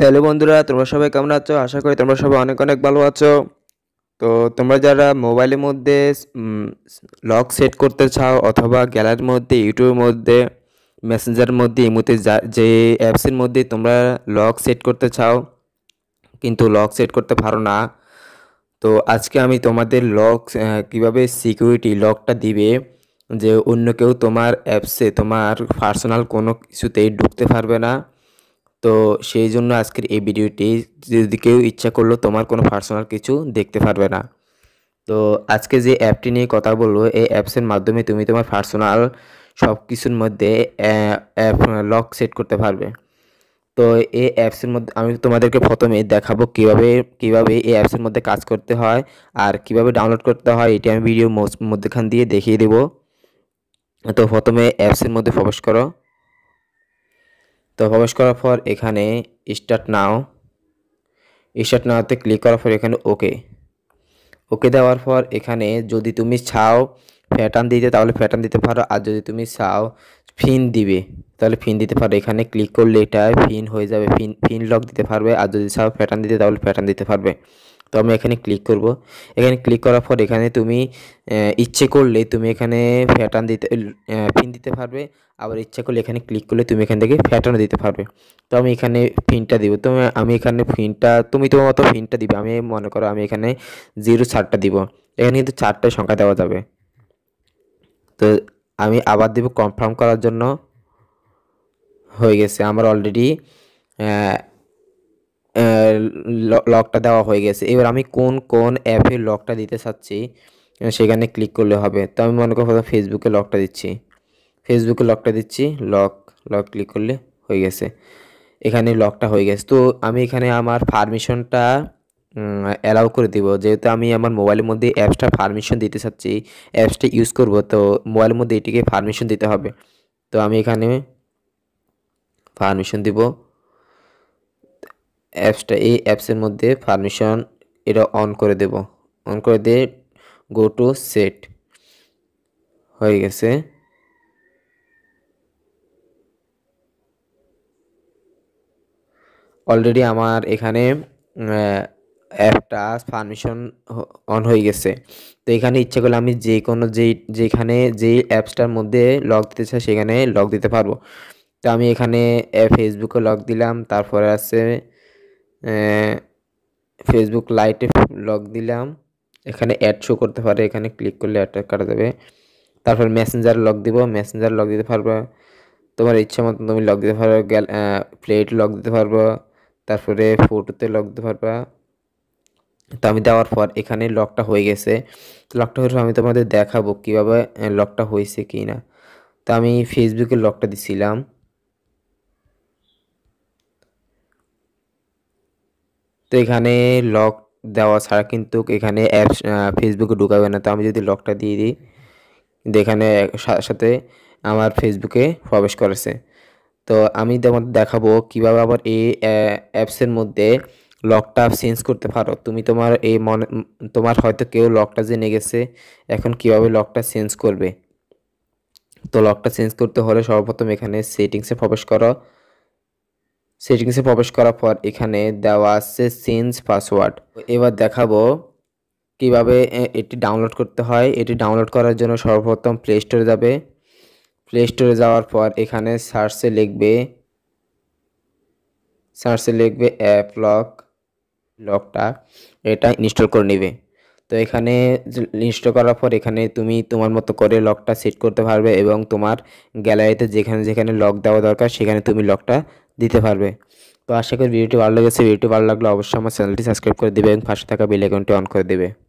hello বন্ধুরা তোমরা সবাই কেমন আছো আশা করি তোমরা সবাই অনেক অনেক ভালো আছো তো তোমরা যারা মোবাইলের মধ্যে লক সেট করতে চাও অথবা গ্যালারির মধ্যে ইউটিউবের মধ্যে মেসেঞ্জার মধ্যে ইমুতে যে অ্যাপসের মধ্যে তোমরা লক সেট করতে চাও কিন্তু লক সেট করতে পারো না তো আজকে আমি তোমাদের লক কিভাবে সিকিউরিটি লকটা দিবে যে অন্য কেউ তোমার অ্যাপসে তোমার পার্সোনাল কোনো কিছুতেই ঢুকতে পারবে না তো সেই জন্য আজকের এই ভিডিওটি যদি কেউ ইচ্ছা করলো তোমার কোনো পার্সোনাল কিছু দেখতে পারবে না তো আজকে যে অ্যাপটি নিয়ে কথা বলবো এই অ্যাপসের মাধ্যমে তুমি তোমার পার্সোনাল সব কিছুর মধ্যে অ্যাপ লক সেট করতে পারবে তো এই অ্যাপসের মধ্যে আমি তোমাদেরকে প্রথমে দেখাবো কিভাবে কিভাবে এই অ্যাপসের মধ্যে কাজ করতে হয় আর কিভাবে ডাউনলোড করতে হয় এটি আমি ভিডিও মধ্যেখান দিয়ে দেখিয়ে দেব তো প্রথমে অ্যাপসের মধ্যে প্রবেশ করো তো প্রবেশ করার পর এখানে স্টার্ট নাও স্টার্ট নাওতে ক্লিক করার পর এখানে ওকে ওকে দেওয়ার পর এখানে যদি তুমি ছাও প্যাটার্ন দিতে তাহলে প্যাটার্ন দিতে পারো আর যদি তুমি চাও ফিন দিবে তাহলে ফিন দিতে পারো এখানে ক্লিক করলে এটা ফিন হয়ে যাবে ফিন ফিন লক দিতে পারবে আর যদি চাও প্যাটার্ন দিতে তাহলে প্যাটার্ন দিতে পারবে তো আমি এখানে ক্লিক করব এখানে ক্লিক করার পর এখানে তুমি ইচ্ছে করলে তুমি এখানে ফ্যাটার্ন দিতে ফিন দিতে পারবে আবার ইচ্ছে করলে এখানে ক্লিক করলে তুমি এখান থেকে ফ্যাটার্ন দিতে পারবে তো আমি এখানে ফিনটা দিব তো আমি এখানে ফিনটা তুমি তোমার মতো ফিনটা দিবে আমি মনে করো আমি এখানে জিরো চারটা দিব এখানে কিন্তু চারটা সংখ্যা দেওয়া যাবে তো আমি আবার দেব কনফার্ম করার জন্য হয়ে গেছে আমার অলরেডি লকটা দেওয়া হয়ে গেছে এবার আমি কোন কোন অ্যাপের লকটা দিতে চাচ্ছি সেখানে ক্লিক করলে হবে তো আমি মনে করি ফেসবুকে লকটা দিচ্ছি ফেসবুকে লকটা দিচ্ছি লক লক ক্লিক করলে হয়ে গেছে এখানে লকটা হয়ে গেছে তো আমি এখানে আমার পারমিশনটা অ্যালাউ করে দিব যেহেতু আমি আমার মোবাইলের মধ্যে অ্যাপসটা পারমিশন দিতে চাচ্ছি অ্যাপসটা ইউজ করব তো মোবাইলের মধ্যে এটিকে পারমিশন দিতে হবে তো আমি এখানে পারমিশন দিব অ্যাপসটা এই অ্যাপসের মধ্যে পারমিশন এটা অন করে দেব অন করে দিয়ে গো টু সেট হয়ে গেছে অলরেডি আমার এখানে অ্যাপটা পারমিশন অন হয়ে গেছে তো এখানে ইচ্ছে করলে আমি যে কোনো যেই যেখানে যেই অ্যাপসটার মধ্যে লগ দিতে চাই সেখানে লগ দিতে পারবো তো আমি এখানে ফেসবুকে লগ দিলাম তারপরে আছে ফেসবুক লাইটে লগ দিলাম এখানে অ্যাড শো করতে পারে এখানে ক্লিক করলে অ্যাড কাটা যাবে তারপর মেসেঞ্জার লগ দিব মেসেঞ্জার লগ দিতে পারবে তোমার ইচ্ছা মতো তুমি লগ দিতে পারবে প্লেট লগ দিতে পারবো তারপরে ফটোতে লগ দিতে পারবা তো আমি দেওয়ার পর এখানে লকটা হয়ে গেছে লকটা হয়ে আমি তোমাদের দেখাবো কীভাবে লকটা হয়েছে কি না তো আমি ফেসবুকে লকটা দিছিলাম তো এখানে লক দেওয়া ছাড়া কিন্তু এখানে অ্যাপস ফেসবুকে ঢুকাবে না তো আমি যদি লকটা দিয়ে দিই কিন্তু এখানে সাথে আমার ফেসবুকে প্রবেশ করেছে তো আমি দেখাবো কিভাবে আবার এই অ্যাপসের মধ্যে লকটা চেঞ্জ করতে পারো তুমি তোমার এই মনে তোমার হয়তো কেউ লকটা জেনে গেছে এখন কিভাবে লকটা চেঞ্জ করবে তো লকটা চেঞ্জ করতে হলে সর্বপ্রথম এখানে সেটিংসে প্রবেশ করো সেটিংসে প্রবেশ করার পর এখানে দেওয়া আছে চেঞ্জ পাসওয়ার্ড এবার দেখাবো কিভাবে এটি ডাউনলোড করতে হয় এটি ডাউনলোড করার জন্য সর্বপ্রথম প্লে স্টোরে যাবে প্লে স্টোরে যাওয়ার পর এখানে সার্চে লিখবে সার্চে লিখবে অ্যাপ লক লকটা এটা ইনস্টল করে নেবে তো এখানে ইনস্টল করার পর এখানে তুমি তোমার মতো করে লকটা সেট করতে পারবে এবং তোমার গ্যালারিতে যেখানে যেখানে লক দেওয়া দরকার সেখানে তুমি লকটা দিতে পারবে তো আশা করি ভিডিওটি ভালো লেগেছে ভিডিওটি ভালো লাগলে অবশ্যই আমার চ্যানেলটি সাবস্ক্রাইব করে দেবে এবং পাশে থাকা বেল আইকনটি অন করে দেবে